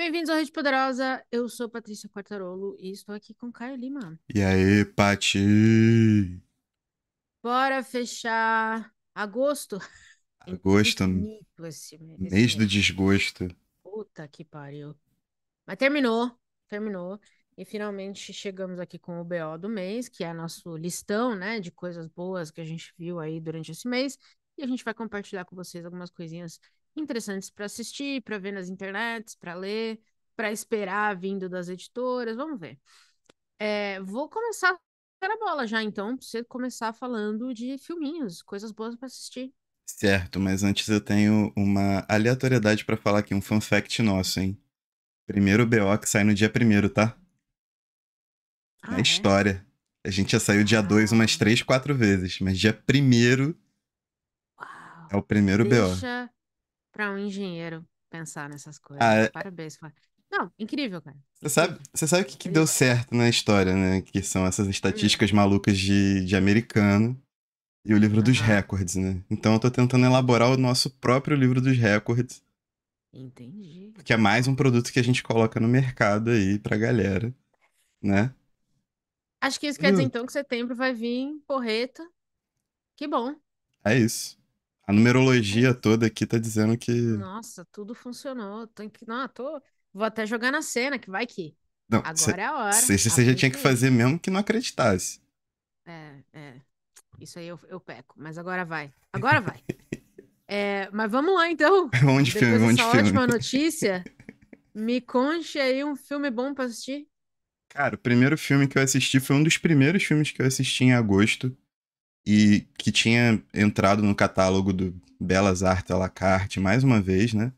Bem-vindos ao Rede Poderosa, eu sou Patrícia Quartarolo e estou aqui com Caio Lima. E aí, Pati? Bora fechar agosto. Agosto, esse mês, esse mês do desgosto. Puta que pariu. Mas terminou, terminou. E finalmente chegamos aqui com o BO do mês, que é nosso listão, né, de coisas boas que a gente viu aí durante esse mês. E a gente vai compartilhar com vocês algumas coisinhas interessantes para assistir, para ver nas internets, para ler, para esperar vindo das editoras, vamos ver. É, vou começar a bola já, então, para você começar falando de filminhos, coisas boas para assistir. Certo, mas antes eu tenho uma aleatoriedade para falar aqui, um fun fact nosso, hein? Primeiro BO que sai no dia primeiro, tá? Ah, é história. A gente já saiu dia 2 ah. umas 3, 4 vezes, mas dia primeiro Uau, é o primeiro deixa... BO para um engenheiro pensar nessas coisas. Ah, né? é. Parabéns. Não, incrível, cara. Você sabe, você sabe o que, que deu certo na história, né? Que são essas hum. estatísticas malucas de, de americano e o livro dos recordes, né? Então eu tô tentando elaborar o nosso próprio livro dos recordes. Entendi. Que é mais um produto que a gente coloca no mercado aí pra galera, né? Acho que isso quer dizer hum. então que setembro vai vir porreta. Que bom. É isso. A numerologia toda aqui tá dizendo que. Nossa, tudo funcionou. Tem que... Não, tô... Vou até jogar na cena, que vai que. Não, Agora cê, é a hora. Cê, você já tinha que fazer mesmo que não acreditasse. É, é. Isso aí eu, eu peco, mas agora vai. Agora vai. é, mas vamos lá, então. vamos de filme, vamos de filme. ótima notícia, me conte aí um filme bom pra assistir. Cara, o primeiro filme que eu assisti foi um dos primeiros filmes que eu assisti em agosto e que tinha entrado no catálogo do Belas Artes à la carte mais uma vez, né?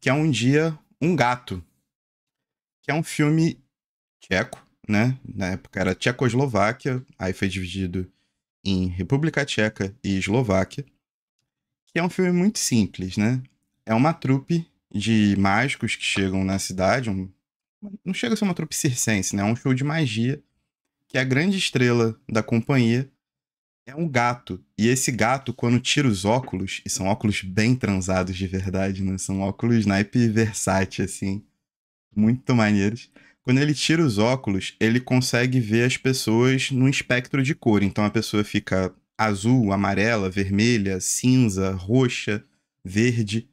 Que é um dia um gato, que é um filme tcheco, né? Na época era Tchecoslováquia, aí foi dividido em República Tcheca e Eslováquia, que é um filme muito simples, né? É uma trupe de mágicos que chegam na cidade, um... não chega a ser uma trupe circense, né? É um show de magia que é a grande estrela da companhia é um gato. E esse gato, quando tira os óculos, e são óculos bem transados de verdade, né? São óculos naipe versátil, assim. Muito maneiros. Quando ele tira os óculos, ele consegue ver as pessoas num espectro de cor. Então a pessoa fica azul, amarela, vermelha, cinza, roxa, verde.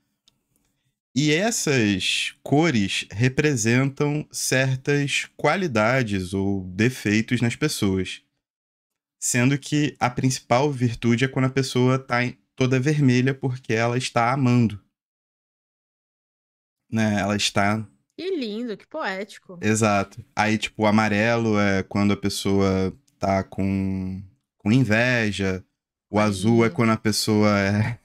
E essas cores representam certas qualidades ou defeitos nas pessoas sendo que a principal virtude é quando a pessoa está toda vermelha porque ela está amando. Né? Ela está. Que lindo, que poético. Exato. Aí, tipo, o amarelo é quando a pessoa tá com, com inveja. O Ai, azul é quando a pessoa é,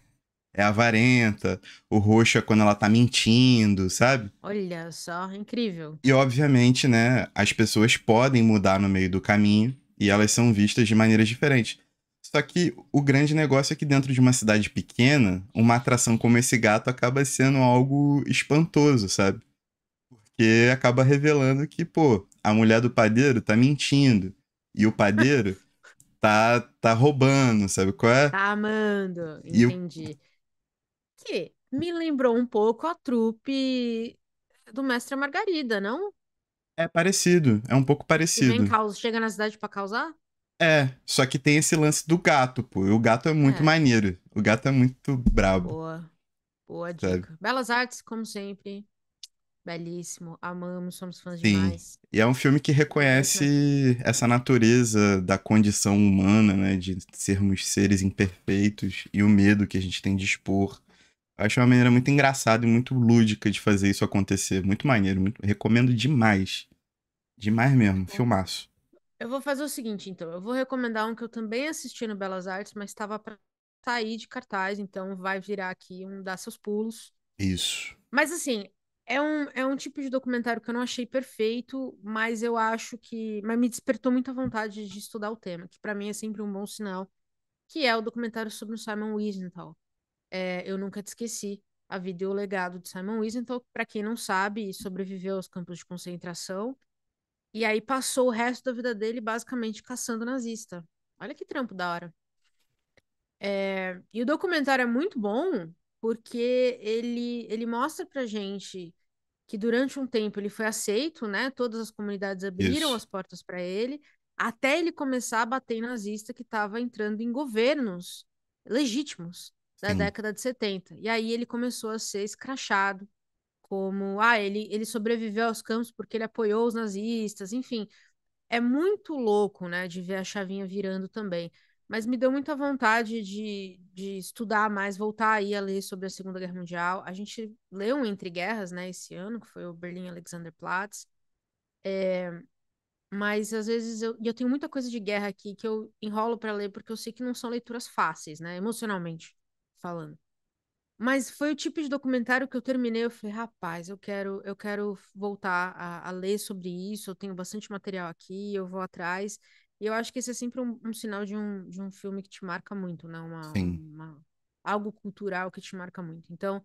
é avarenta. O roxo é quando ela tá mentindo, sabe? Olha só, incrível. E, obviamente, né, as pessoas podem mudar no meio do caminho e elas são vistas de maneiras diferentes. Só que o grande negócio é que dentro de uma cidade pequena, uma atração como esse gato acaba sendo algo espantoso, sabe? Porque acaba revelando que, pô, a mulher do padeiro tá mentindo. E o padeiro tá, tá roubando, sabe qual é? Tá amando, entendi. O... Que me lembrou um pouco a trupe do Mestre Margarida, não? É parecido, é um pouco parecido. Que causa, chega na cidade para causar? É, só que tem esse lance do gato, pô. o gato é muito é. maneiro. O gato é muito brabo. Boa. Boa dica. Sabe? Belas artes, como sempre. Belíssimo. Amamos, somos fãs Sim. demais. E é um filme que reconhece é. essa natureza da condição humana, né? De sermos seres imperfeitos e o medo que a gente tem de expor eu acho uma maneira muito engraçada e muito lúdica de fazer isso acontecer. Muito maneiro. Muito... Recomendo demais. Demais mesmo. Filmaço. Eu vou fazer o seguinte, então. Eu vou recomendar um que eu também assisti no Belas Artes, mas estava para sair de cartaz, então vai virar aqui um Dá Seus Pulos. Isso. Mas assim, é um, é um tipo de documentário que eu não achei perfeito, mas eu acho que. Mas me despertou muita vontade de estudar o tema, que para mim é sempre um bom sinal, que é o documentário sobre o Simon Wiesenthal é, Eu Nunca Te Esqueci, a vida e o legado de Simon Wiesenthal, para quem não sabe, sobreviveu aos campos de concentração e aí passou o resto da vida dele basicamente caçando nazista. Olha que trampo da hora. É, e o documentário é muito bom porque ele, ele mostra pra gente que durante um tempo ele foi aceito, né? Todas as comunidades abriram Isso. as portas para ele, até ele começar a bater nazista que estava entrando em governos legítimos da Sim. década de 70. E aí ele começou a ser escrachado como, ah, ele, ele sobreviveu aos campos porque ele apoiou os nazistas, enfim. É muito louco, né, de ver a chavinha virando também. Mas me deu muita vontade de, de estudar mais, voltar aí a ler sobre a Segunda Guerra Mundial. A gente leu um Entre Guerras, né, esse ano, que foi o Berlim Alexanderplatz. É, mas às vezes eu, eu tenho muita coisa de guerra aqui que eu enrolo para ler porque eu sei que não são leituras fáceis, né, emocionalmente falando. Mas foi o tipo de documentário que eu terminei, eu falei, rapaz, eu quero, eu quero voltar a, a ler sobre isso, eu tenho bastante material aqui, eu vou atrás. E eu acho que esse é sempre um, um sinal de um, de um filme que te marca muito, né? Uma, uma algo cultural que te marca muito. Então,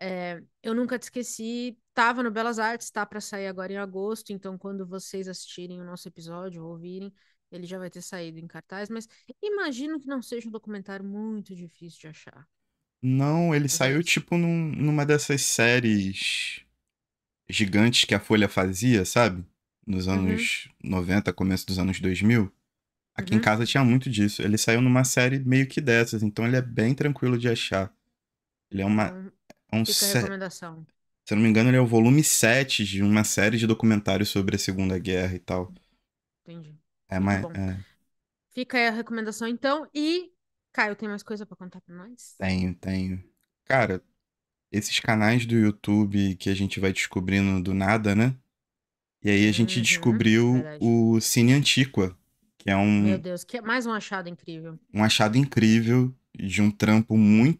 é, eu nunca te esqueci, Tava no Belas Artes, Tá para sair agora em agosto, então quando vocês assistirem o nosso episódio, ou ouvirem, ele já vai ter saído em cartaz, mas imagino que não seja um documentário muito difícil de achar. Não, ele é saiu tipo num, numa dessas séries gigantes que a Folha fazia, sabe? Nos uhum. anos uhum. 90, começo dos anos 2000. Aqui uhum. em casa tinha muito disso. Ele saiu numa série meio que dessas, então ele é bem tranquilo de achar. Ele é uma. Então, é um fica recomendação. Se eu não me engano, ele é o volume 7 de uma série de documentários sobre a Segunda Guerra e tal. Entendi. É, mas. Bom, é. Fica aí a recomendação então. E, Caio, tem mais coisa para contar pra nós? Tenho, tenho. Cara, esses canais do YouTube que a gente vai descobrindo do nada, né? E aí a gente uhum, descobriu verdade. o Cine Antiqua, que é um. Meu Deus, que é mais um achado incrível. Um achado incrível de um trampo muito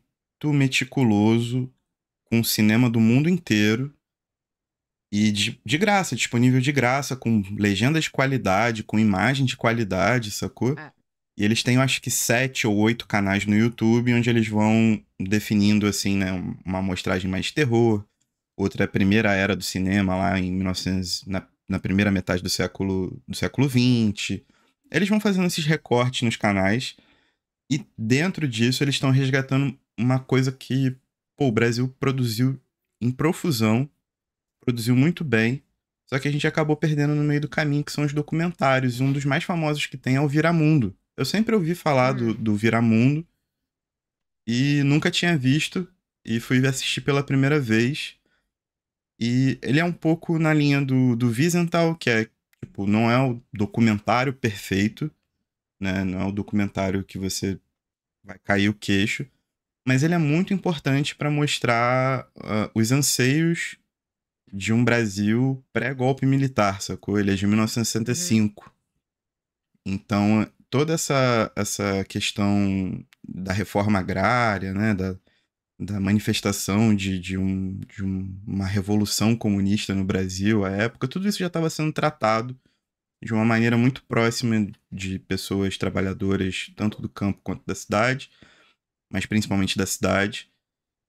meticuloso com o cinema do mundo inteiro e de, de, graça, disponível de graça, com legenda de qualidade, com imagem de qualidade, sacou? É. E eles têm, eu acho que, sete ou oito canais no YouTube, onde eles vão definindo, assim, né, uma amostragem mais de terror. Outra é a primeira era do cinema, lá em 1900, na, na primeira metade do século, do século XX. Eles vão fazendo esses recortes nos canais. E dentro disso, eles estão resgatando uma coisa que, pô, o Brasil produziu em profusão produziu muito bem, só que a gente acabou perdendo no meio do caminho, que são os documentários, e um dos mais famosos que tem é o Viramundo. Eu sempre ouvi falar do, hum. do Viramundo e nunca tinha visto, e fui assistir pela primeira vez. E ele é um pouco na linha do, do Wiesenthal, que é, tipo, não é o documentário perfeito, né? Não é o documentário que você vai cair o queixo, mas ele é muito importante para mostrar uh, os anseios de um Brasil pré-golpe militar, sacou? Ele é de 1965. Uhum. Então, toda essa, essa questão da reforma agrária, né, da, da manifestação de, de, um, de um, uma revolução comunista no Brasil à época, tudo isso já estava sendo tratado de uma maneira muito próxima de pessoas trabalhadoras, tanto do campo quanto da cidade, mas principalmente da cidade,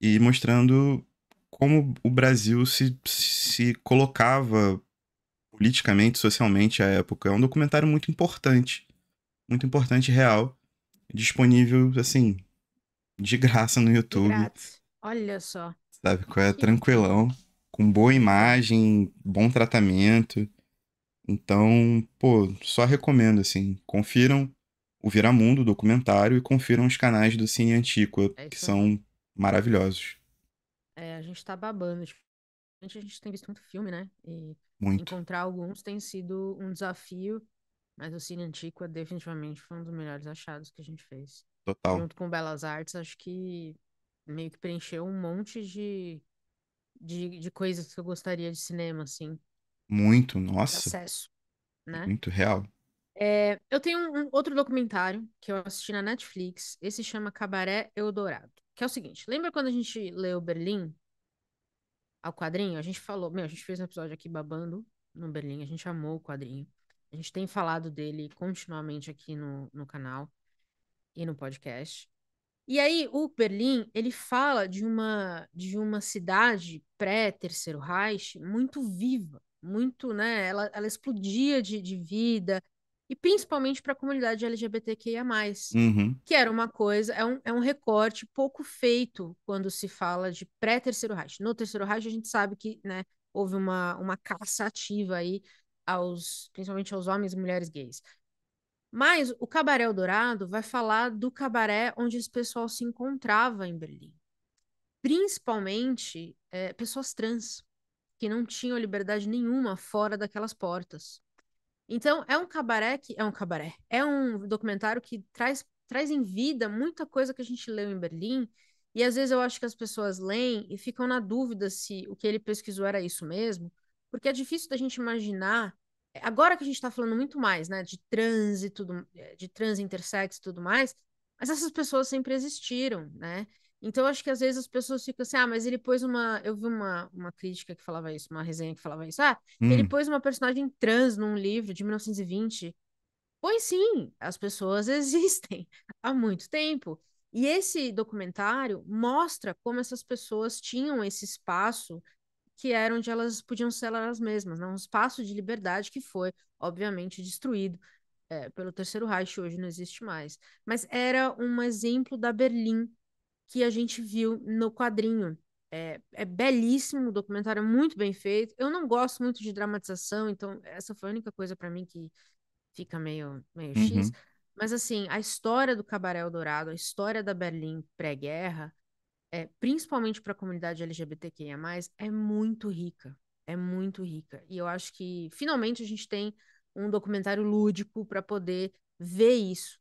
e mostrando como o Brasil se, se colocava politicamente, socialmente à época. É um documentário muito importante, muito importante e real, disponível, assim, de graça no YouTube. Grátis. Olha só. Sabe, qual é? Tranquilão, com boa imagem, bom tratamento. Então, pô, só recomendo, assim, confiram o Viramundo, o documentário, e confiram os canais do Cine Antigua, é que são maravilhosos. É, a gente tá babando. Tipo, a gente tem visto muito filme, né? E muito. encontrar alguns tem sido um desafio, mas o Cine Antiqua é definitivamente foi um dos melhores achados que a gente fez. Total. Junto com Belas Artes, acho que meio que preencheu um monte de, de, de coisas que eu gostaria de cinema, assim. Muito, nossa. acesso, né? Muito real. É, eu tenho um, um outro documentário que eu assisti na Netflix. Esse chama Cabaré Eldorado. Que é o seguinte, lembra quando a gente leu Berlim ao quadrinho? A gente falou, meu, a gente fez um episódio aqui babando no Berlim, a gente amou o quadrinho. A gente tem falado dele continuamente aqui no, no canal e no podcast. E aí, o Berlim, ele fala de uma, de uma cidade pré-Terceiro Reich muito viva, muito, né? Ela, ela explodia de, de vida, e principalmente para a comunidade LGBTQIA+, uhum. que era uma coisa, é um, é um recorte pouco feito quando se fala de pré-terceiro Reich. No terceiro Reich a gente sabe que né, houve uma, uma caça ativa aí aos, principalmente aos homens e mulheres gays. Mas o Cabaré Eldorado vai falar do cabaré onde esse pessoal se encontrava em Berlim. Principalmente é, pessoas trans, que não tinham liberdade nenhuma fora daquelas portas. Então, é um cabaré que. É um cabaré. É um documentário que traz, traz em vida muita coisa que a gente leu em Berlim. E às vezes eu acho que as pessoas leem e ficam na dúvida se o que ele pesquisou era isso mesmo, porque é difícil da gente imaginar. Agora que a gente está falando muito mais, né, de trânsito eh, de trans, intersexo e tudo mais, mas essas pessoas sempre existiram, né? Então, acho que às vezes as pessoas ficam assim, ah, mas ele pôs uma. Eu vi uma, uma crítica que falava isso, uma resenha que falava isso. Ah, hum. ele pôs uma personagem trans num livro de 1920. Pois sim, as pessoas existem há muito tempo. E esse documentário mostra como essas pessoas tinham esse espaço que era onde elas podiam ser elas mesmas, né? um espaço de liberdade que foi, obviamente, destruído é, pelo Terceiro Reich, hoje não existe mais. Mas era um exemplo da Berlim que a gente viu no quadrinho. É, é belíssimo, o documentário é muito bem feito. Eu não gosto muito de dramatização, então essa foi a única coisa para mim que fica meio, meio uhum. X. Mas assim, a história do Cabaré Dourado, a história da Berlim pré-guerra, é, principalmente para a comunidade LGBTQIA+, é muito rica. É muito rica. E eu acho que finalmente a gente tem um documentário lúdico para poder ver isso,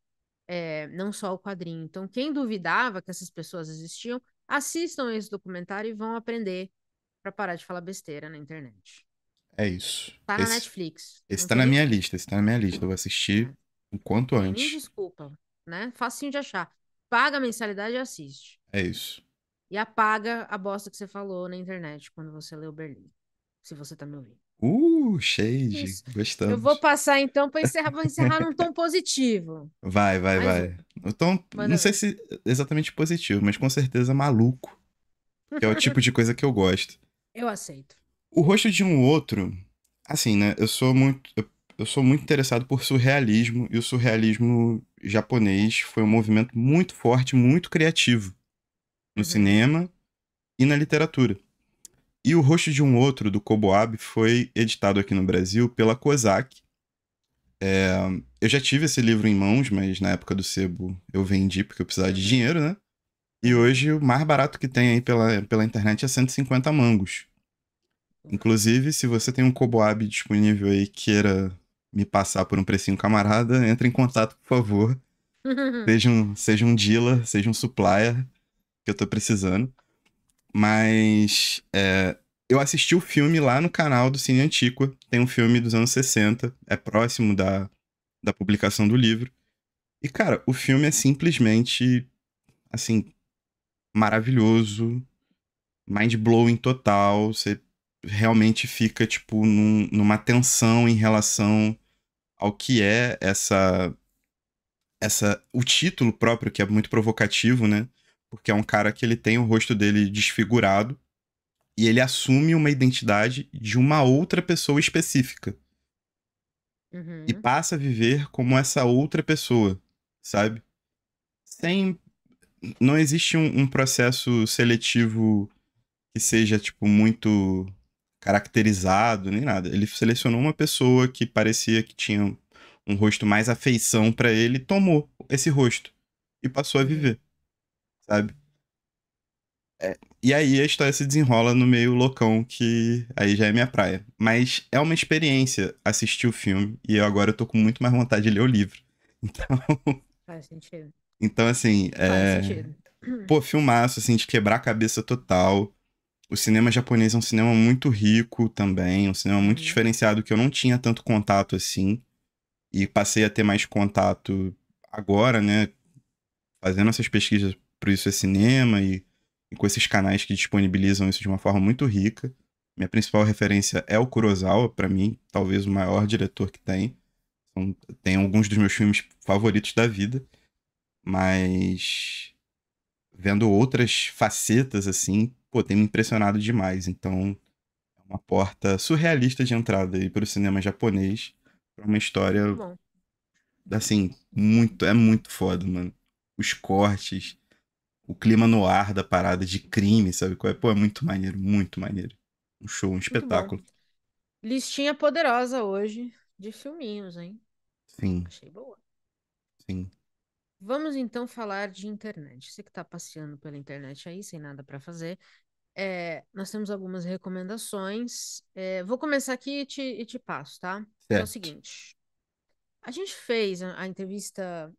é, não só o quadrinho. Então, quem duvidava que essas pessoas existiam, assistam esse documentário e vão aprender para parar de falar besteira na internet. É isso. Tá esse, na Netflix. Esse tá na minha lista, esse tá na minha lista. Eu vou assistir é. o quanto antes. Me desculpa, né? Facinho de achar. Paga a mensalidade e assiste. É isso. E apaga a bosta que você falou na internet quando você leu Berlim. Se você tá me ouvindo. Uh, shade. Isso. Eu vou passar então para encerrar, vou encerrar num tom positivo. Vai, vai, vai. Um tom, não sei se exatamente positivo, mas com certeza maluco. Que é o tipo de coisa que eu gosto. Eu aceito. O rosto de um outro, assim, né? Eu sou muito eu sou muito interessado por surrealismo e o surrealismo japonês foi um movimento muito forte, muito criativo no uhum. cinema e na literatura. E O Rosto de um Outro, do Koboab, foi editado aqui no Brasil pela COSAC. É, eu já tive esse livro em mãos, mas na época do sebo eu vendi porque eu precisava de uhum. dinheiro, né? E hoje o mais barato que tem aí pela, pela internet é 150 mangos. Inclusive, se você tem um Koboab disponível aí queira me passar por um precinho camarada, entre em contato, por favor. seja um, seja um dealer, seja um supplier, que eu tô precisando. Mas é, eu assisti o filme lá no canal do Cine Antiqua. Tem um filme dos anos 60, é próximo da, da publicação do livro. E, cara, o filme é simplesmente, assim, maravilhoso, mind-blowing total. Você realmente fica, tipo, num, numa tensão em relação ao que é essa essa o título próprio que é muito provocativo, né? porque é um cara que ele tem o rosto dele desfigurado e ele assume uma identidade de uma outra pessoa específica. Uhum. E passa a viver como essa outra pessoa, sabe? Sem. Não existe um, um processo seletivo que seja, tipo, muito caracterizado nem nada. Ele selecionou uma pessoa que parecia que tinha um rosto mais afeição para ele, tomou esse rosto e passou a uhum. viver sabe? É, e aí a história se desenrola no meio loucão, que aí já é minha praia. Mas é uma experiência assistir o filme, e eu agora eu tô com muito mais vontade de ler o livro. Então. Faz sentido. Então, assim. É, Faz é... sentido. Pô, filmaço, assim, de quebrar a cabeça total. O cinema japonês é um cinema muito rico também, um cinema muito uhum. diferenciado que eu não tinha tanto contato assim. E passei a ter mais contato agora, né? Fazendo essas pesquisas por Isso é Cinema e, e, com esses canais que disponibilizam isso de uma forma muito rica. Minha principal referência é o Kurosawa, para mim, talvez o maior diretor que tem. Então, tem alguns dos meus filmes favoritos da vida, mas vendo outras facetas assim, pô, tem me impressionado demais. Então, é uma porta surrealista de entrada aí pro cinema japonês, pra uma história Bom. assim, muito, é muito foda, mano. Os cortes, o clima no ar da parada de crime, sabe? qual é Pô, é muito maneiro, muito maneiro. Um show, um espetáculo. Listinha poderosa hoje de filminhos, hein? Sim. Achei boa. Sim. Vamos então falar de internet. Você que está passeando pela internet aí, sem nada para fazer, é, nós temos algumas recomendações. É, vou começar aqui e te, e te passo, tá? Certo. É o seguinte: a gente fez a, a entrevista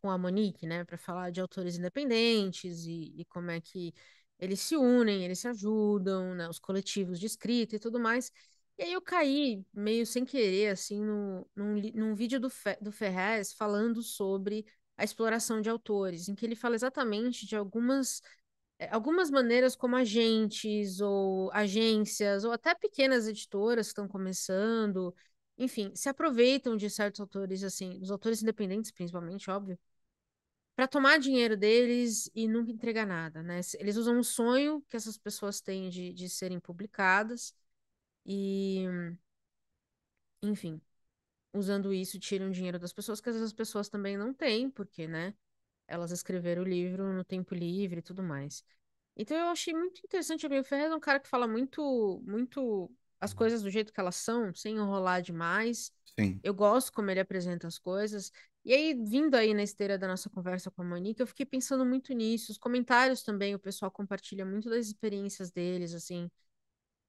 com a Monique, né, para falar de autores independentes e, e, como é que eles se unem, eles se ajudam, né, os coletivos de escrita e tudo mais. E aí eu caí meio sem querer, assim, no, num, num vídeo do, Fe, do Ferrez falando sobre a exploração de autores, em que ele fala exatamente de algumas eh, algumas maneiras como agentes ou agências ou até pequenas editoras estão começando, enfim, se aproveitam de certos autores assim, dos autores independentes principalmente, óbvio, para tomar dinheiro deles e nunca entregar nada, né? Eles usam um sonho que essas pessoas têm de, de serem publicadas e, enfim, usando isso tiram dinheiro das pessoas que às vezes as pessoas também não têm, porque, né? Elas escreveram o livro no tempo livre e tudo mais. Então eu achei muito interessante. O meu Ferreira é um cara que fala muito, muito as coisas do jeito que elas são, sem enrolar demais. Sim. Eu gosto como ele apresenta as coisas. E aí, vindo aí na esteira da nossa conversa com a Monique, eu fiquei pensando muito nisso. Os comentários também, o pessoal compartilha muito das experiências deles, assim,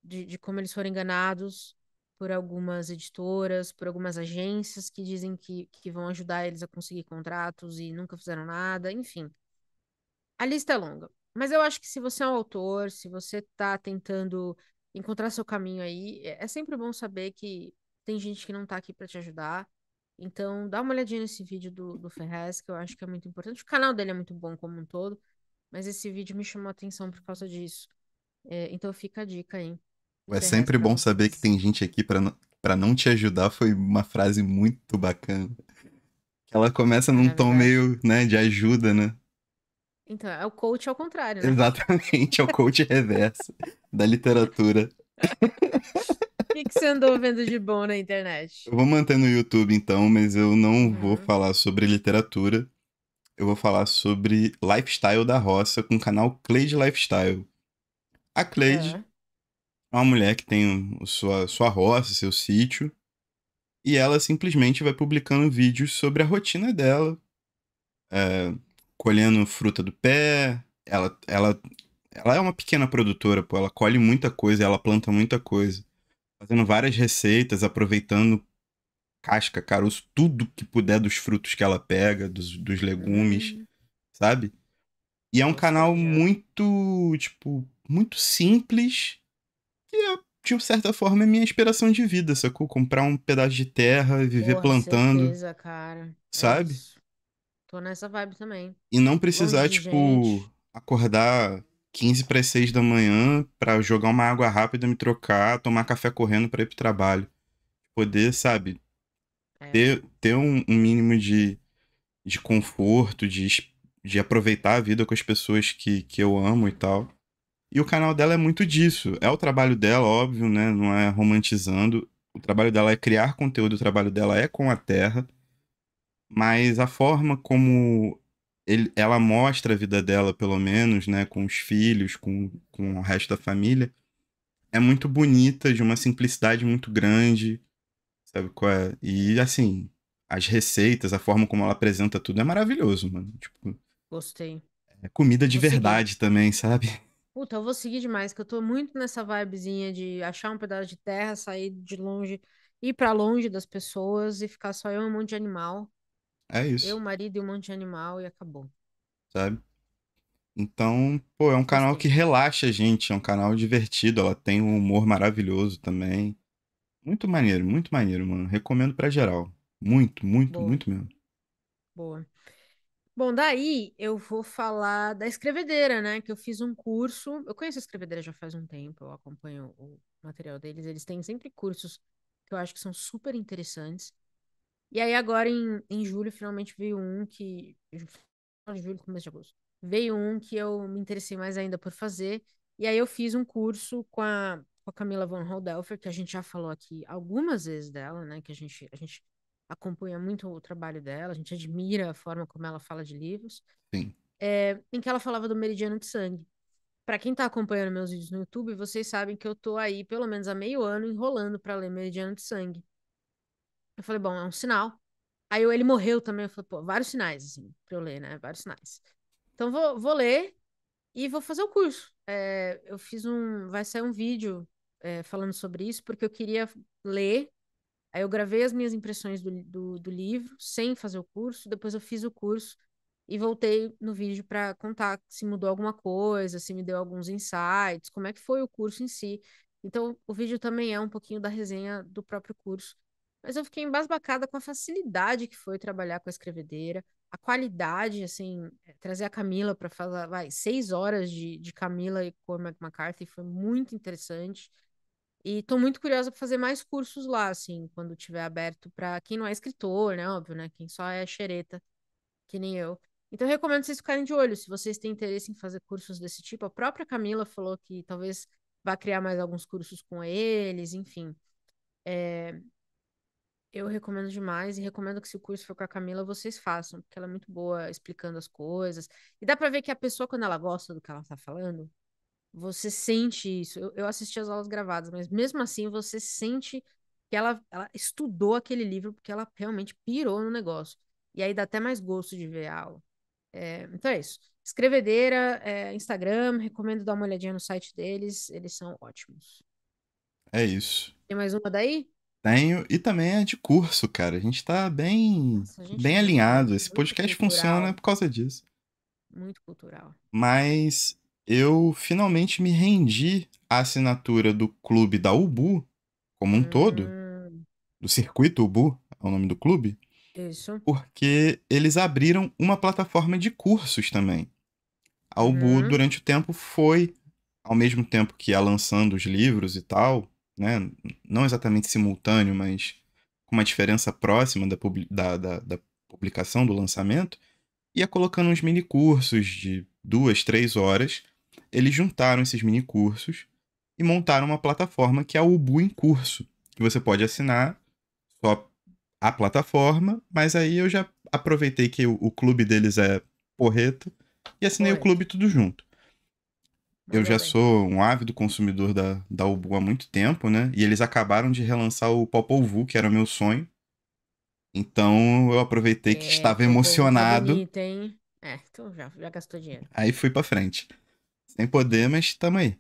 de, de como eles foram enganados por algumas editoras, por algumas agências que dizem que, que vão ajudar eles a conseguir contratos e nunca fizeram nada, enfim. A lista é longa. Mas eu acho que se você é um autor, se você está tentando encontrar seu caminho aí, é, é sempre bom saber que tem gente que não está aqui para te ajudar então, dá uma olhadinha nesse vídeo do, do Ferrez, que eu acho que é muito importante. O canal dele é muito bom como um todo, mas esse vídeo me chamou a atenção por causa disso. É, então, fica a dica aí. É sempre bom saber que tem gente aqui para não te ajudar, foi uma frase muito bacana. Ela começa num é tom meio, né, de ajuda, né? Então, é o coach ao contrário, né? Exatamente, é o coach reverso da literatura. O que, que você andou vendo de bom na internet? Eu vou manter no YouTube então, mas eu não uhum. vou falar sobre literatura. Eu vou falar sobre lifestyle da roça com o canal Cleide Lifestyle. A Cleide tá. é uma mulher que tem sua, sua roça, seu sítio, e ela simplesmente vai publicando vídeos sobre a rotina dela, é, colhendo fruta do pé. Ela, ela, ela é uma pequena produtora, pô, ela colhe muita coisa, ela planta muita coisa fazendo várias receitas, aproveitando casca, caroço, tudo que puder dos frutos que ela pega, dos, dos legumes, uhum. sabe? E é um canal muito, tipo, muito simples, que é, de certa forma, é minha inspiração de vida, sacou? Comprar um pedaço de terra, viver Porra, plantando. Certeza, cara. É sabe? É Tô nessa vibe também. E não precisar, tipo, acordar 15 para 6 da manhã para jogar uma água rápida, me trocar, tomar café correndo para ir pro trabalho. Poder, sabe, é. ter, ter um, um mínimo de, de conforto, de, de aproveitar a vida com as pessoas que, que eu amo e tal. E o canal dela é muito disso. É o trabalho dela, óbvio, né? Não é romantizando. O trabalho dela é criar conteúdo, o trabalho dela é com a terra. Mas a forma como ele, ela mostra a vida dela, pelo menos, né, com os filhos, com, com o resto da família, é muito bonita, de uma simplicidade muito grande, sabe qual é? E, assim, as receitas, a forma como ela apresenta tudo é maravilhoso, mano. Tipo, Gostei. É comida de vou verdade seguir. também, sabe? Puta, eu vou seguir demais, que eu tô muito nessa vibezinha de achar um pedaço de terra, sair de longe, ir para longe das pessoas e ficar só eu e um monte de animal. É isso. Eu, marido e um monte de animal e acabou. Sabe? Então, pô, é um canal que relaxa a gente, é um canal divertido, ela tem um humor maravilhoso também. Muito maneiro, muito maneiro, mano. Recomendo pra geral. Muito, muito, Boa. muito mesmo. Boa. Bom, daí eu vou falar da escrevedeira, né? Que eu fiz um curso. Eu conheço a escrevedeira já faz um tempo, eu acompanho o material deles. Eles têm sempre cursos que eu acho que são super interessantes. E aí agora em, em julho finalmente veio um que de julho, começo de agosto. Veio um que eu me interessei mais ainda por fazer, e aí eu fiz um curso com a, com a Camila Van Holdelfer, que a gente já falou aqui algumas vezes dela, né, que a gente a gente acompanha muito o trabalho dela, a gente admira a forma como ela fala de livros. Sim. É, em que ela falava do meridiano de sangue. Para quem está acompanhando meus vídeos no YouTube, vocês sabem que eu tô aí pelo menos há meio ano enrolando para ler Meridiano de Sangue. Eu falei, bom, é um sinal. Aí ele morreu também. Eu falei, pô, vários sinais, assim, pra eu ler, né? Vários sinais. Então vou, vou ler e vou fazer o curso. É, eu fiz um. Vai sair um vídeo é, falando sobre isso, porque eu queria ler. Aí eu gravei as minhas impressões do, do, do livro, sem fazer o curso. Depois eu fiz o curso e voltei no vídeo para contar se mudou alguma coisa, se me deu alguns insights, como é que foi o curso em si. Então, o vídeo também é um pouquinho da resenha do próprio curso mas eu fiquei embasbacada com a facilidade que foi trabalhar com a escrevedeira, a qualidade, assim, eh, trazer a Camila para falar, vai, seis horas de, de Camila e Cormac McCarthy foi muito interessante. E estou muito curiosa para fazer mais cursos lá, assim, quando tiver aberto para quem não é escritor, né? Óbvio, né? Quem só é xereta, que nem eu. Então, eu recomendo vocês ficarem de olho, se vocês têm interesse em fazer cursos desse tipo. A própria Camila falou que talvez vá criar mais alguns cursos com eles, enfim. É, eu recomendo demais e recomendo que se o curso for com a Camila, vocês façam, porque ela é muito boa explicando as coisas. E dá para ver que a pessoa, quando ela gosta do que ela tá falando, você sente isso. Eu, eu assisti as aulas gravadas, mas mesmo assim você sente que ela, ela estudou aquele livro porque ela realmente pirou no negócio. E aí dá até mais gosto de ver a aula. É, então é isso. Escrevedeira, é, Instagram, recomendo dar uma olhadinha no site deles, eles são ótimos. É isso. Tem mais uma daí? Tenho, e também é de curso, cara. A gente tá bem, Nossa, gente bem alinhado. Esse podcast cultural. funciona por causa disso. Muito cultural. Mas eu finalmente me rendi à assinatura do clube da Ubu, como um hum... todo, do Circuito Ubu, é o nome do clube. Isso. Porque eles abriram uma plataforma de cursos também. A Ubu, hum. durante o tempo, foi, ao mesmo tempo que ia lançando os livros e tal, né, não exatamente simultâneo, mas com uma diferença próxima da, da, da, da publicação, do lançamento, ia colocando uns mini cursos de duas, três horas. Eles juntaram esses mini cursos e montaram uma plataforma que é o Ubu em Curso, que você pode assinar só a plataforma, mas aí eu já aproveitei que o, o clube deles é porreta e assinei Foi. o clube tudo junto eu é já sou um ávido consumidor da, da Ubu há muito tempo, né? E eles acabaram de relançar o Popol Vuh, que era meu sonho. Então eu aproveitei que é, estava tá emocionado. Bonito, hein? É, então já, já gastou dinheiro. Aí fui pra frente. Sem poder, mas tamo aí.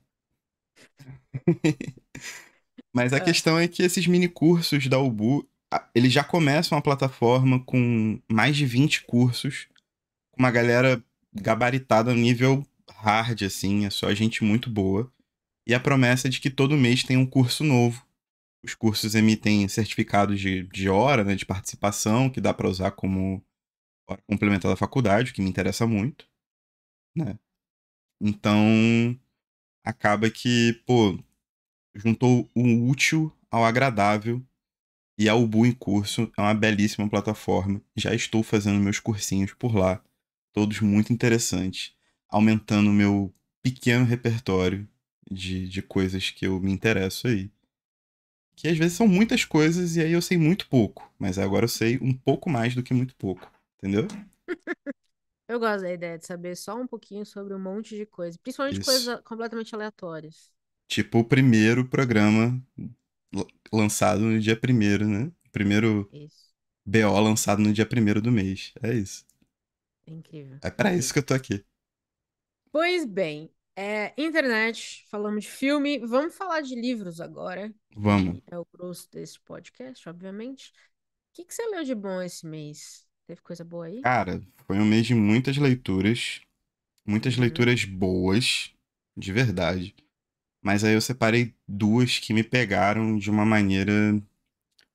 mas a é. questão é que esses mini cursos da Ubu, eles já começam a plataforma com mais de 20 cursos, com uma galera gabaritada no nível hard, assim, é só gente muito boa. E a promessa de que todo mês tem um curso novo. Os cursos emitem certificados de, de hora, né, de participação, que dá para usar como hora complementar da faculdade, o que me interessa muito. Né? Então, acaba que, pô, juntou o útil ao agradável. E a Ubu em curso é uma belíssima plataforma. Já estou fazendo meus cursinhos por lá, todos muito interessantes aumentando o meu pequeno repertório de, de coisas que eu me interesso aí. Que às vezes são muitas coisas e aí eu sei muito pouco, mas agora eu sei um pouco mais do que muito pouco, entendeu? Eu gosto da ideia de saber só um pouquinho sobre um monte de coisa, principalmente Isso. coisas completamente aleatórias. Tipo o primeiro programa lançado no dia primeiro, né? O primeiro isso. BO lançado no dia primeiro do mês. É isso. É incrível. É para isso que eu tô aqui. Pois bem, é, internet, falamos de filme, vamos falar de livros agora. Vamos. É o grosso desse podcast, obviamente. O que, que você leu de bom esse mês? Teve coisa boa aí? Cara, foi um mês de muitas leituras, muitas uhum. leituras boas, de verdade. Mas aí eu separei duas que me pegaram de uma maneira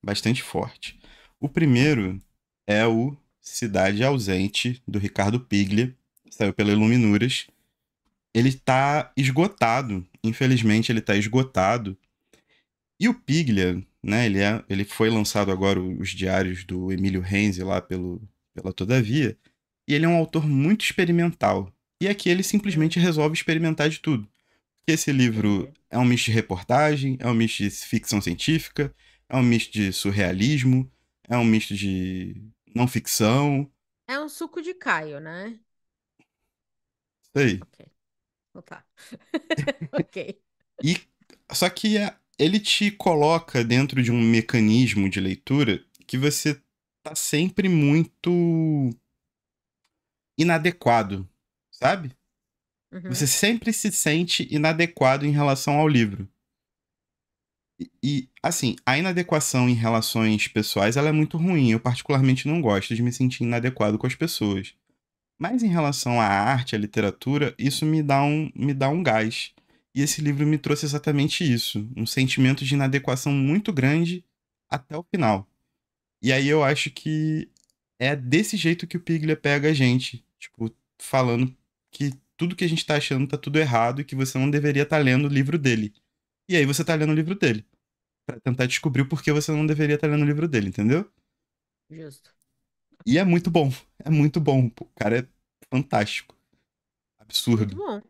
bastante forte. O primeiro é o Cidade Ausente, do Ricardo Piglia, saiu pela Iluminuras ele tá esgotado. Infelizmente, ele tá esgotado. E o Piglia, né? Ele, é, ele foi lançado agora os diários do Emílio Renzi lá pelo, pela Todavia. E ele é um autor muito experimental. E aqui ele simplesmente resolve experimentar de tudo. Porque esse livro uhum. é um misto de reportagem, é um misto de ficção científica, é um misto de surrealismo, é um misto de não ficção. É um suco de Caio, né? Sei. Okay. Não tá. ok. E, só que é, ele te coloca dentro de um mecanismo de leitura que você tá sempre muito inadequado, sabe? Uhum. Você sempre se sente inadequado em relação ao livro. E, e, assim, a inadequação em relações pessoais ela é muito ruim. Eu particularmente não gosto de me sentir inadequado com as pessoas. Mas em relação à arte, à literatura, isso me dá um, me dá um gás. E esse livro me trouxe exatamente isso, um sentimento de inadequação muito grande até o final. E aí eu acho que é desse jeito que o Piglia pega a gente, tipo, falando que tudo que a gente tá achando tá tudo errado e que você não deveria estar tá lendo o livro dele. E aí você tá lendo o livro dele, para tentar descobrir o porquê você não deveria estar tá lendo o livro dele, entendeu? Justo. E é muito bom. É muito bom. O cara é fantástico. Absurdo. Muito bom.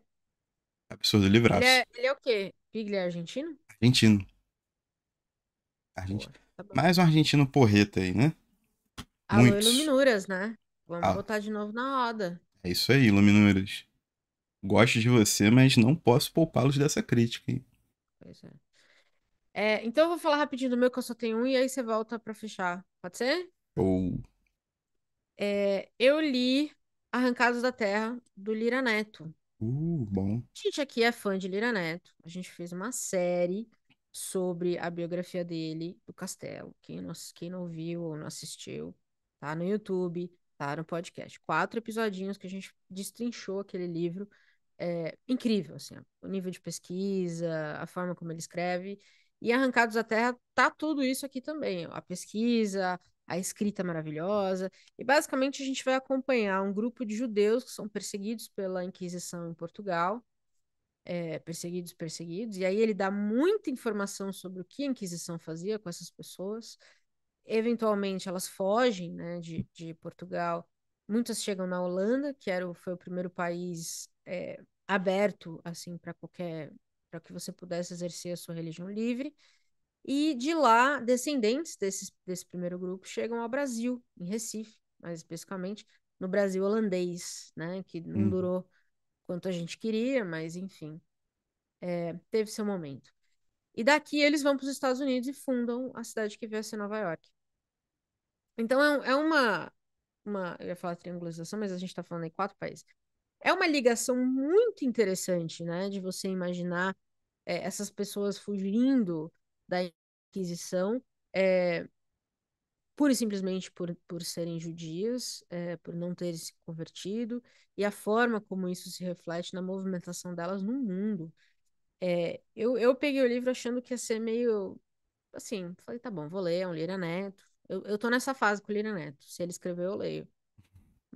Absurdo livraço. Ele é, ele é o quê? Ele é argentino? Argentino. Argentino. tá Mais um argentino porreta aí, né? Alô, Muitos. Iluminuras, né? Vamos Alô. botar de novo na roda. É isso aí, Iluminuras. Gosto de você, mas não posso poupá-los dessa crítica, hein? Pois é. É, então eu vou falar rapidinho do meu, que eu só tenho um, e aí você volta pra fechar. Pode ser? Ou. Oh. É, eu li Arrancados da Terra, do Lira Neto. Uh, bom. A gente aqui é fã de Lira Neto. A gente fez uma série sobre a biografia dele, do Castelo. Quem não, quem não viu ou não assistiu, tá no YouTube, tá no podcast. Quatro episodinhos que a gente destrinchou aquele livro. É, incrível, assim, o nível de pesquisa, a forma como ele escreve. E Arrancados da Terra tá tudo isso aqui também. A pesquisa, a escrita maravilhosa. E basicamente a gente vai acompanhar um grupo de judeus que são perseguidos pela Inquisição em Portugal. É, perseguidos, perseguidos. E aí ele dá muita informação sobre o que a Inquisição fazia com essas pessoas. Eventualmente elas fogem né, de, de Portugal. Muitas chegam na Holanda, que era, foi o primeiro país é, aberto assim para qualquer para que você pudesse exercer a sua religião livre. E de lá, descendentes desse, desse primeiro grupo chegam ao Brasil, em Recife, mais especificamente, no Brasil holandês, né? Que não hum. durou quanto a gente queria, mas enfim, é, teve seu momento. E daqui eles vão para os Estados Unidos e fundam a cidade que veio a ser Nova York. Então é, é uma, uma. Eu ia falar triangulação, mas a gente está falando em quatro países. É uma ligação muito interessante, né? De você imaginar é, essas pessoas fugindo da Inquisição, é, pura e simplesmente por, por serem judias, é, por não terem se convertido, e a forma como isso se reflete na movimentação delas no mundo. É, eu, eu peguei o livro achando que ia ser meio. Assim, falei, tá bom, vou ler, é um Lira Neto. Eu, eu tô nessa fase com o Lira Neto. Se ele escreveu, eu leio.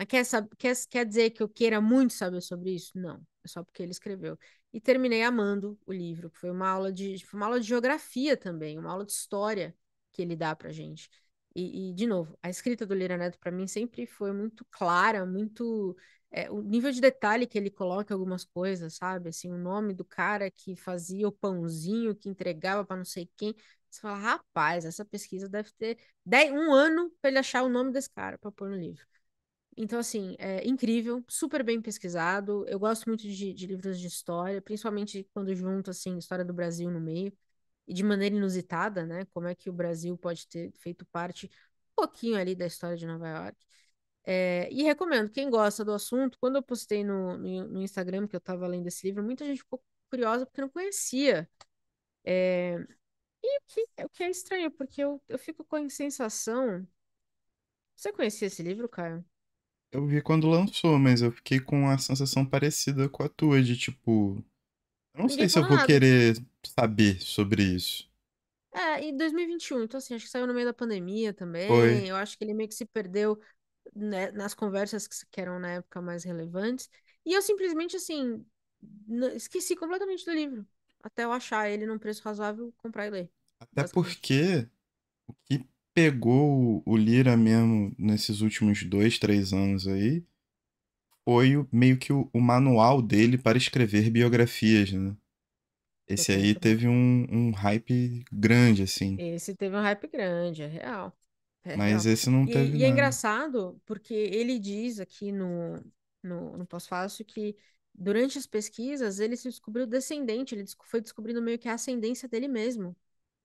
Mas quer, quer, quer dizer que eu queira muito saber sobre isso? Não, é só porque ele escreveu. E terminei amando o livro, foi uma aula de, uma aula de geografia também, uma aula de história que ele dá pra gente. E, e de novo, a escrita do Lira Neto para mim sempre foi muito clara, muito é, o nível de detalhe que ele coloca algumas coisas, sabe? Assim, o nome do cara que fazia o pãozinho, que entregava para não sei quem. Você fala, rapaz, essa pesquisa deve ter dez, um ano para ele achar o nome desse cara para pôr no livro. Então, assim, é incrível, super bem pesquisado. Eu gosto muito de, de livros de história, principalmente quando junto, assim, história do Brasil no meio, e de maneira inusitada, né? Como é que o Brasil pode ter feito parte um pouquinho ali da história de Nova York. É, e recomendo, quem gosta do assunto, quando eu postei no, no, no Instagram que eu estava lendo esse livro, muita gente ficou curiosa porque não conhecia. É, e o que, o que é estranho, porque eu, eu fico com a sensação. Você conhecia esse livro, Caio? Eu vi quando lançou, mas eu fiquei com a sensação parecida com a tua, de tipo. Eu não sei se eu vou nada. querer saber sobre isso. É, em 2021, então assim, acho que saiu no meio da pandemia também. Foi. Eu acho que ele meio que se perdeu, né, nas conversas que, eram na época mais relevantes. E eu simplesmente, assim, esqueci completamente do livro. Até eu achar ele num preço razoável, comprar e ler, Até porque o que pegou o Lira mesmo nesses últimos dois, três anos aí foi o, meio que o, o, manual dele para escrever biografias, né? Esse aí teve um, um hype grande, assim. Esse teve um hype grande, é real. É Mas real. esse não e, teve. E, é engraçado, porque ele diz aqui no, no, no pós-fácil que durante as pesquisas ele se descobriu descendente, ele foi descobrindo meio que a ascendência dele mesmo.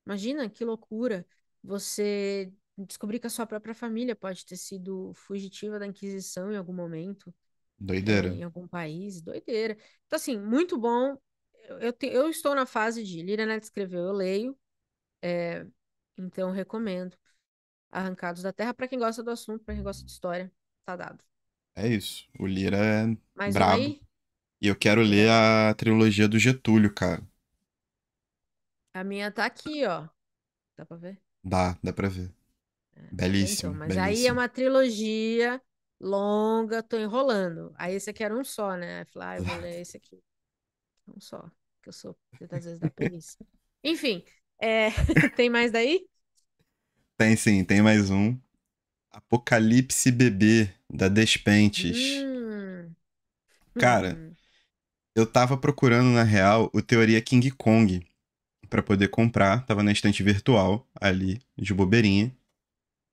Imagina que loucura. Você descobrir que a sua própria família pode ter sido fugitiva da Inquisição em algum momento. Doideira. Eh, em algum país, doideira. Então, assim, muito bom. Eu, te, eu estou na fase de Lira Neto escreveu, eu leio. É, então, recomendo. Arrancados da Terra, para quem gosta do assunto, para quem gosta de história, tá dado. É isso. O Lira é Mais brabo. e eu quero ler a trilogia do Getúlio, cara. A minha tá aqui, ó. Dá pra ver? Dá, dá pra ver. É, belíssimo. Então, mas belíssimo. aí é uma trilogia longa, tô enrolando. Aí esse aqui era um só, né? Eu falei, ah, eu vou ler esse aqui. É um só, que eu sou às vezes da preguiça. Enfim, é... tem mais daí? Tem sim, tem mais um. Apocalipse Bebê, da Despentes. Hum. Cara, hum. eu tava procurando, na real, o Teoria King Kong para poder comprar, tava na estante virtual ali de bobeirinha.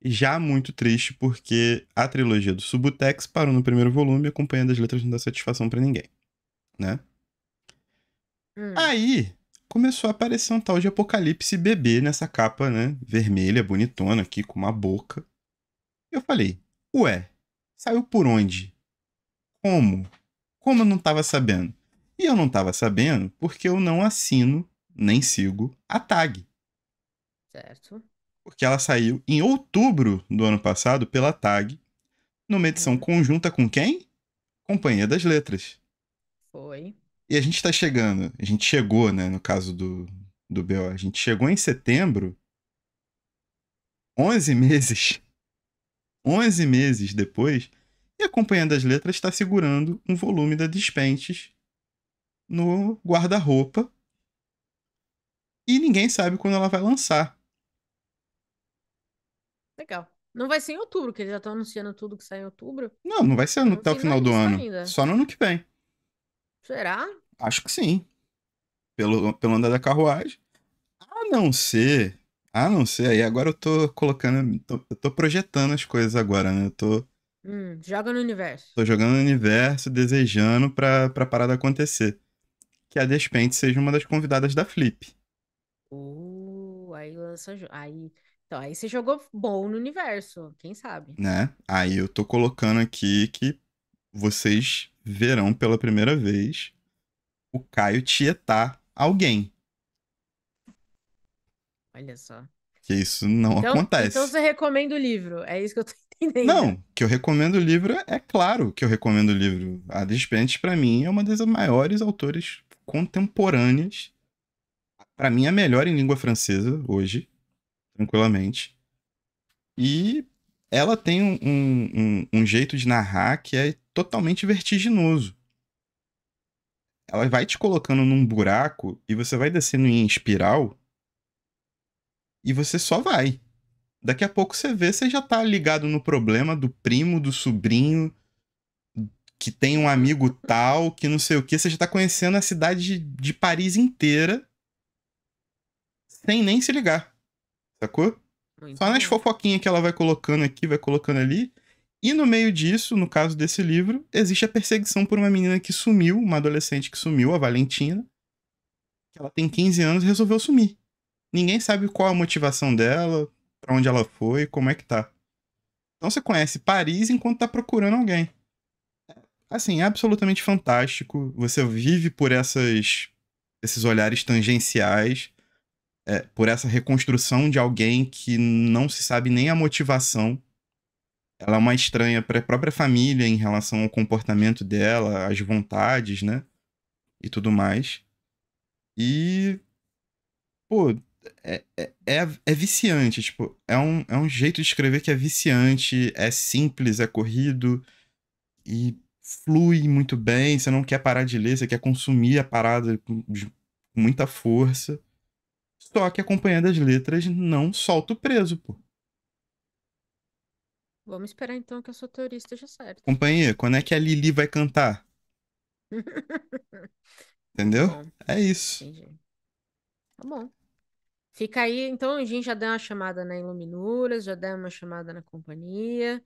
Já muito triste porque a trilogia do Subutex parou no primeiro volume, acompanhando as letras não dá satisfação para ninguém, né? Hum. Aí começou a aparecer um tal de Apocalipse bebê nessa capa, né, vermelha, bonitona aqui com uma boca. Eu falei: "Ué, saiu por onde? Como? Como eu não tava sabendo?" E eu não tava sabendo porque eu não assino nem sigo a tag. Certo. Porque ela saiu em outubro do ano passado pela tag, numa edição hum. conjunta com quem? Companhia das Letras. Foi. E a gente está chegando, a gente chegou, né, no caso do, do BO, a gente chegou em setembro, 11 meses, 11 meses depois, e a Companhia das Letras está segurando um volume da Dispentes no guarda-roupa e ninguém sabe quando ela vai lançar. Legal. Não vai ser em outubro, que eles já estão anunciando tudo que sai em outubro. Não, não vai ser no, até o final do ano. Ainda. Só no ano que vem. Será? Acho que sim. Pelo, pelo andar da carruagem. A não ser. A não ser. Aí agora eu tô colocando. Tô, eu tô projetando as coisas agora, né? Eu tô. Hum, joga no universo. Tô jogando no universo, desejando pra, pra parada acontecer. Que a Despente seja uma das convidadas da Flip. Uh, aí lança. Aí, então, aí você jogou bom no universo, quem sabe? Né? Aí eu tô colocando aqui que vocês verão pela primeira vez o Caio tietar alguém. Olha só. Que isso não então, acontece. Então você recomenda o livro, é isso que eu tô entendendo. Não, que eu recomendo o livro é claro que eu recomendo o livro. A Despentes, para mim, é uma das maiores autores contemporâneas para mim, a é melhor em língua francesa hoje, tranquilamente. E ela tem um, um, um, jeito de narrar que é totalmente vertiginoso. Ela vai te colocando num buraco e você vai descendo em espiral e você só vai. Daqui a pouco você vê, você já tá ligado no problema do primo, do sobrinho, que tem um amigo tal, que não sei o que. Você já tá conhecendo a cidade de, de Paris inteira sem nem se ligar. Sacou? Muito Só nas fofoquinhas que ela vai colocando aqui, vai colocando ali. E no meio disso, no caso desse livro, existe a perseguição por uma menina que sumiu, uma adolescente que sumiu, a Valentina. Que ela tem 15 anos e resolveu sumir. Ninguém sabe qual a motivação dela, para onde ela foi, como é que tá. Então você conhece Paris enquanto tá procurando alguém. É, assim, é absolutamente fantástico. Você vive por essas esses olhares tangenciais é, por essa reconstrução de alguém que não se sabe nem a motivação. Ela é uma estranha para a própria família em relação ao comportamento dela, às vontades, né? E tudo mais. E. Pô, é, é, é, é, viciante, tipo, é um, é um jeito de escrever que é viciante, é simples, é corrido e flui muito bem. Você não quer parar de ler, você quer consumir a parada com muita força. Só que a Companhia das Letras não solta o preso, pô. Vamos esperar então que a sua teoria esteja certa. Companhia, quando é que a Lili vai cantar? Entendeu? Bom, é isso. Entendi. Tá bom. Fica aí, então a gente já deu uma chamada na Iluminuras, já deu uma chamada na companhia.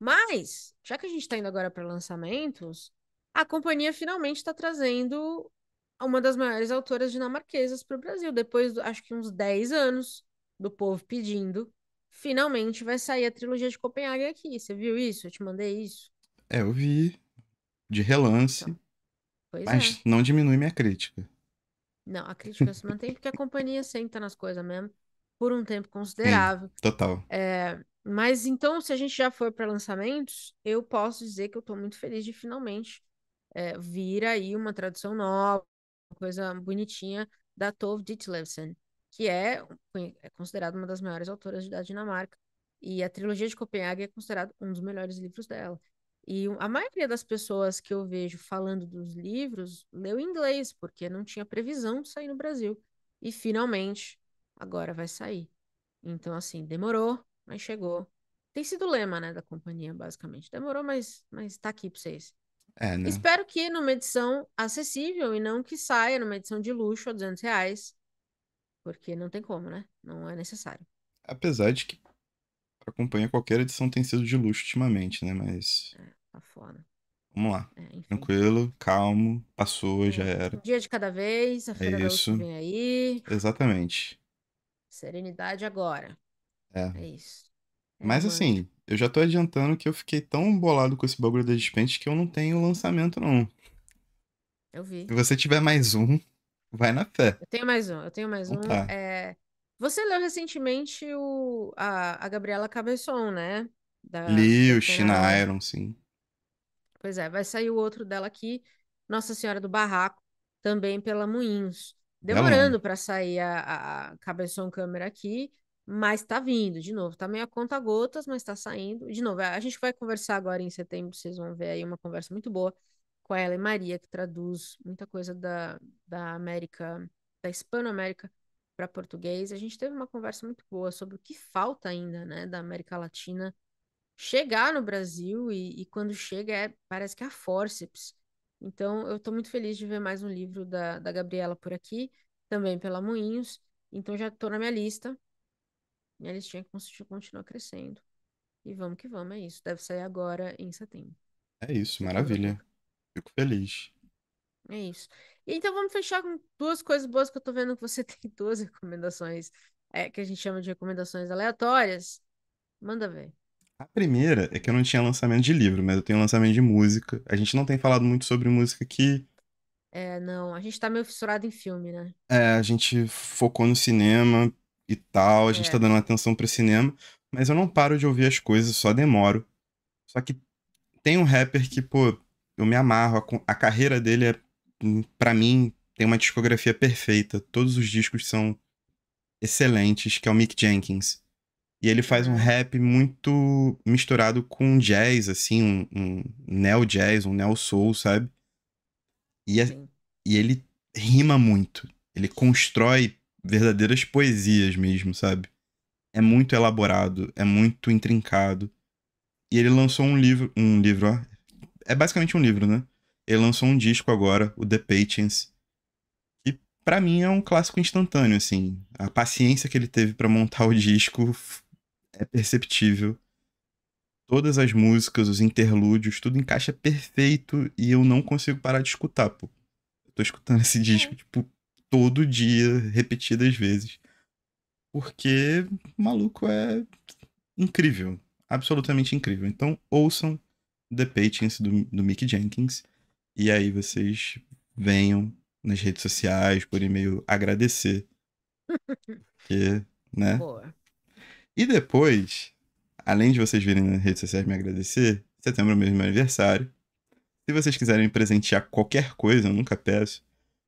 Mas, já que a gente está indo agora para lançamentos, a companhia finalmente está trazendo uma das maiores autoras dinamarquesas para o Brasil. Depois, acho que uns 10 anos do povo pedindo, finalmente vai sair a trilogia de Copenhague aqui. Você viu isso? Eu te mandei isso. É, eu vi. De relance. Então, mas é. não diminui minha crítica. Não, a crítica se mantém porque a companhia senta nas coisas mesmo por um tempo considerável. Sim, total. É, mas então, se a gente já for para lançamentos, eu posso dizer que eu estou muito feliz de finalmente é, vir aí uma tradução nova, coisa bonitinha da Tove Ditlevsen, que é, é considerada uma das maiores autoras da Dinamarca. E a trilogia de Copenhague é considerado um dos melhores livros dela. E a maioria das pessoas que eu vejo falando dos livros leu em inglês, porque não tinha previsão de sair no Brasil. E finalmente, agora vai sair. Então, assim, demorou, mas chegou. Tem sido o lema, né, da companhia, basicamente. Demorou, mas, mas tá aqui pra vocês. É, né? Espero que numa edição acessível e não que saia numa edição de luxo a 200 reais, porque não tem como, né? Não é necessário. Apesar de que acompanha qualquer edição tem sido de luxo ultimamente, né? Mas. É, tá foda. Vamos lá. É, Tranquilo, calmo, passou, é, já era. Um dia de cada vez, a é feira é isso. vem aí. Exatamente. Serenidade agora. É. É isso. É Mas assim, eu já tô adiantando que eu fiquei tão bolado com esse bagulho da Dispense que eu não tenho lançamento, não. Eu vi. Se você tiver mais um, vai na fé. Eu tenho mais um, eu tenho mais então, um. Tá. É... Você leu recentemente o... a, a Gabriela Cabeçon, né? Da... Li o China Iron, sim. Pois é, vai sair o outro dela aqui, Nossa Senhora do Barraco, também pela Moinhos. Demorando para sair a, a Cabeçon Câmera aqui, mas tá vindo de novo, tá meio a conta gotas, mas tá saindo. De novo, a gente vai conversar agora em setembro, vocês vão ver aí uma conversa muito boa com a e Maria, que traduz muita coisa da, da América, da Hispanoamérica para português. A gente teve uma conversa muito boa sobre o que falta ainda, né, da América Latina chegar no Brasil e, e quando chega é, parece que é a forceps. Então, eu estou muito feliz de ver mais um livro da, da Gabriela por aqui, também pela Moinhos. Então, já estou na minha lista e Minha listinha continua crescendo. E vamos que vamos, é isso. Deve sair agora em setembro. É isso, maravilha. Fico feliz. É isso. E então vamos fechar com duas coisas boas que eu tô vendo que você tem duas recomendações é, que a gente chama de recomendações aleatórias. Manda ver. A primeira é que eu não tinha lançamento de livro, mas eu tenho lançamento de música. A gente não tem falado muito sobre música aqui É, não, a gente tá meio fissurado em filme, né? é, a gente focou no cinema, e tal, a gente tá é. tá dando atenção pro cinema, mas eu não paro de ouvir as coisas, só demoro. Só que tem um rapper que, pô, eu me amarro, a, a carreira dele é, hum, para mim, tem uma discografia perfeita, todos os discos são excelentes, que é o Mick Jenkins. E ele faz um uhum. rap muito misturado com jazz, assim, um, um neo-jazz, um neo-soul, sabe? E, é, e ele rima muito. Ele constrói verdadeiras poesias mesmo, sabe? É muito elaborado, é muito intrincado. E ele lançou um livro, um livro, ó, é basicamente um livro, né? Ele lançou um disco agora, o The Patience, E para mim é um clássico instantâneo, assim. A paciência que ele teve para montar o disco é perceptível. Todas as músicas, os interlúdios, tudo encaixa perfeito e eu não consigo parar de escutar, pô. Eu tô escutando esse é. disco, tipo, todo dia, repetidas vezes. Porque o maluco é incrível. Absolutamente incrível. Então, ouçam The Patience do, do Mick Jenkins. E aí vocês venham nas redes sociais, por e-mail, agradecer. Porque, né? Boa. E depois, além de vocês virem nas redes sociais me agradecer, setembro é o meu aniversário. Se vocês quiserem me presentear qualquer coisa, eu nunca peço.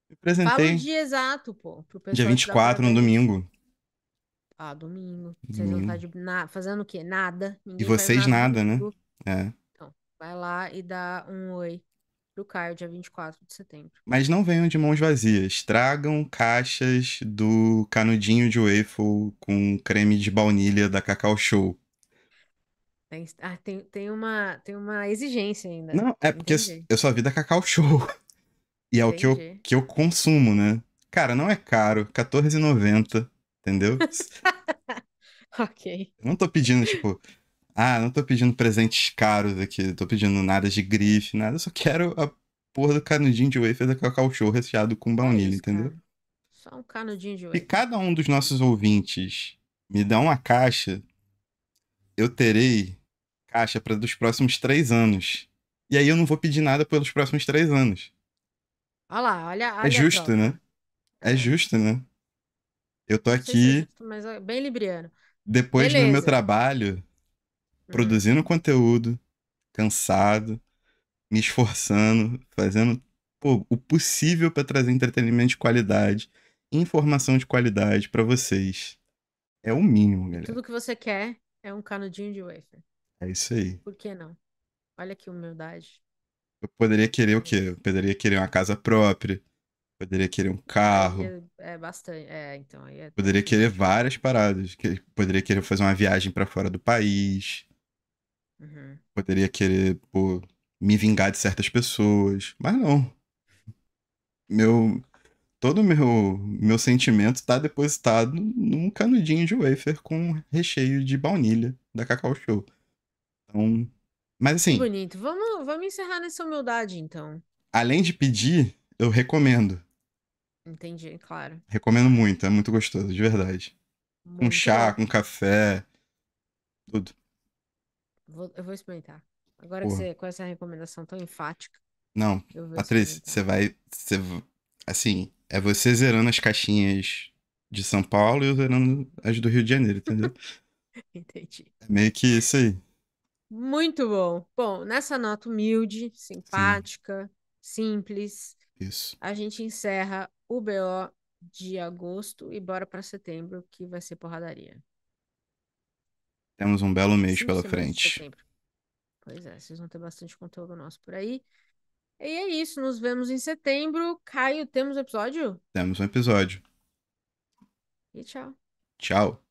Me presentei. Fala o dia exato, pô. Pro pessoal dia tá 24, no domingo. Ah, domingo. Vocês vão estar tá de na... fazendo o quê? Nada. Ninguém e vocês nada, né? É. Então, vai lá e dá um oi pro Caio, dia 24 de setembro. Mas não venham de mãos vazias. Tragam caixas do canudinho de waffle com creme de baunilha da Cacau Show. Tem, ah, tem, tem, uma, tem uma exigência ainda. Não, é porque Entendi. eu só vi da Cacau Show. E é o que eu, que eu consumo, né? Cara, não é caro, R$14,90, entendeu? ok. Não tô pedindo, tipo, ah, não tô pedindo presentes caros aqui, tô pedindo nada de grife, nada, eu só quero a porra do canudinho de wafer da Cacau recheado com é baunilha, é entendeu? Cara. Só um canudinho de wafer. Se cada um dos nossos ouvintes me dá uma caixa, eu terei caixa para dos próximos três anos. E aí eu não vou pedir nada pelos próximos três anos. Olha lá, olha, é olha É justo, né? É justo, né? Eu tô é aqui. Justo, mas é bem libriano. Depois do meu trabalho, hum. produzindo conteúdo, cansado, me esforçando, fazendo pô, o possível para trazer entretenimento de qualidade, informação de qualidade para vocês. É o mínimo, galera. Tudo que você quer é um canudinho de wafer. É isso aí. Por que não? Olha que humildade eu poderia querer o quê? Eu poderia querer uma casa própria. Poderia querer um carro. É, é bastante. É, então. Aí é... Poderia querer várias paradas. Poderia querer fazer uma viagem para fora do país. Uhum. Poderia querer, pô, me vingar de certas pessoas. Mas não. Meu. Todo meu meu sentimento está depositado num canudinho de wafer com recheio de baunilha da Cacau Show. Então, mas assim. Bonito. Vamos, vamos encerrar nessa humildade, então. Além de pedir, eu recomendo. Entendi, claro. Recomendo muito, é muito gostoso, de verdade. Muito com chá, bom. com café, tudo. Vou, eu vou experimentar. Agora que você, com essa recomendação tão enfática. Não, Patrícia, você vai. Você, assim, é você zerando as caixinhas de São Paulo e eu zerando as do Rio de Janeiro, entendeu? Entendi. É meio que isso aí. Muito bom. Bom, nessa nota humilde, simpática, simples, Isso. a gente encerra o BO de agosto e bora para setembro, que vai ser porradaria. Temos um belo mês pela frente. Pois é, vocês vão ter bastante conteúdo nosso por aí. E é isso, nos vemos em setembro. Caio, temos um episódio? Temos um episódio. E tchau. Tchau.